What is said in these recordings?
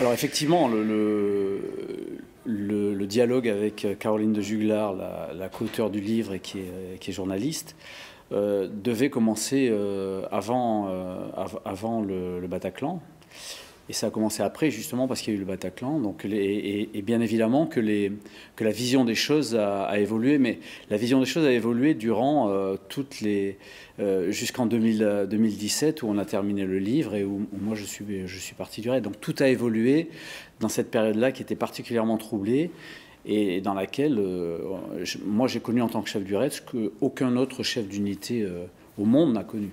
Alors effectivement, le, le, dialogue avec euh, Caroline de Juglar, la, du livre et qui est, journaliste, euh, devait commencer euh, avant le, Bataclan. Et ça a commencé après, justement, parce qu'il y a eu le Bataclan. Donc, et, bien évidemment que, la vision des choses a, évolué, mais la vision des choses a évolué durant euh, toutes les. Euh, jusqu'en 2017, euh, où on a terminé le livre et où, moi je suis, je parti du raid. Donc tout a évolué dans cette période-là qui était particulièrement troublée et, dans laquelle, moi j'ai connu en tant que chef du raid ce qu'aucun autre chef d'unité au monde n'a connu.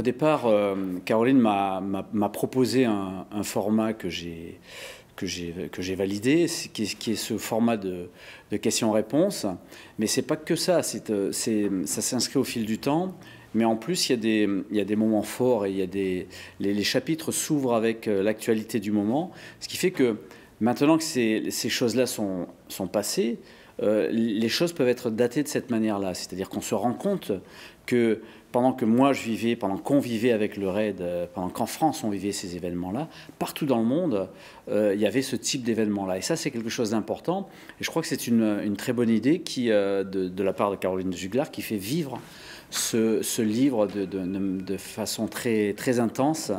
Au départ, euh, Caroline m'a proposé un, format que j'ai validé, qui qui est, ce format de, questions-réponses. Mais c'est pas que ça, euh, ça s'inscrit au fil du temps. Mais en plus, il y a des, il y des moments forts et il y les, chapitres s'ouvrent avec euh, l'actualité du moment, ce qui fait que maintenant que ces, choses-là sont passées, euh, les choses peuvent être datées de cette manière-là. C'est-à-dire qu'on se rend compte que pendant que moi je vivais, pendant qu'on vivait avec le raid, euh, pendant qu'en France on vivait ces événements-là, partout dans le monde, euh, il y avait ce type d'événements-là. Et ça, c'est quelque chose d'important. Et je crois que c'est une, très bonne idée qui, de, la part de Caroline Juglar qui fait vivre ce, livre de, de façon très, très intense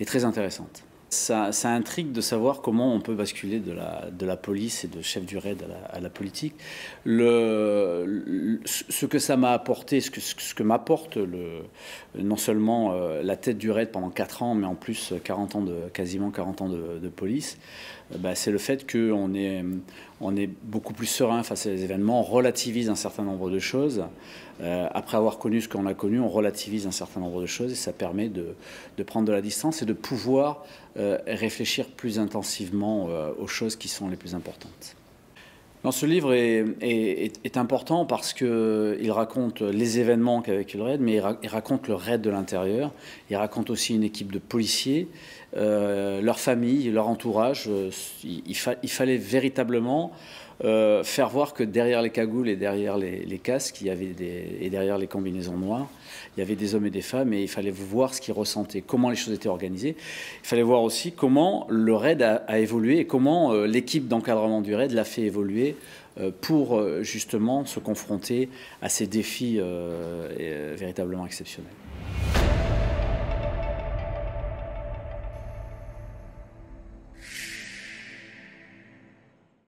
et très intéressante. Ça, intrigue de savoir comment on peut basculer de la, de la police et de chef du raid à la, politique. Le, ce que ça m'a apporté, ce que, ce que m'apporte non seulement euh, la tête du raid pendant 4 ans, mais en plus 40 euh, ans de, quasiment 40 ans de, police, euh, bah, c'est le fait qu'on est, on est beaucoup plus serein face à les événements, on relativise un certain nombre de choses. après avoir connu ce qu'on a connu, on relativise un certain nombre de choses et ça permet de, de prendre de la distance et de pouvoir euh, réfléchir plus intensivement euh, aux choses qui sont les plus importantes. dans ce livre est, est important parce qu'il raconte les événements qu'a vécu le raid, mais il, raconte le raid de l'intérieur. Il raconte aussi une équipe de policiers euh, leur famille, leur entourage. Euh, il, il, fallait véritablement euh, faire voir que derrière les cagoules et derrière les, casques, il y avait des, et derrière les combinaisons noires, il y avait des hommes et des femmes, et il fallait voir ce qu'ils ressentaient, comment les choses étaient organisées. Il fallait voir aussi comment le raid a, évolué et comment l'équipe d'encadrement du raid l'a fait évoluer pour justement se confronter à ces défis véritablement exceptionnels.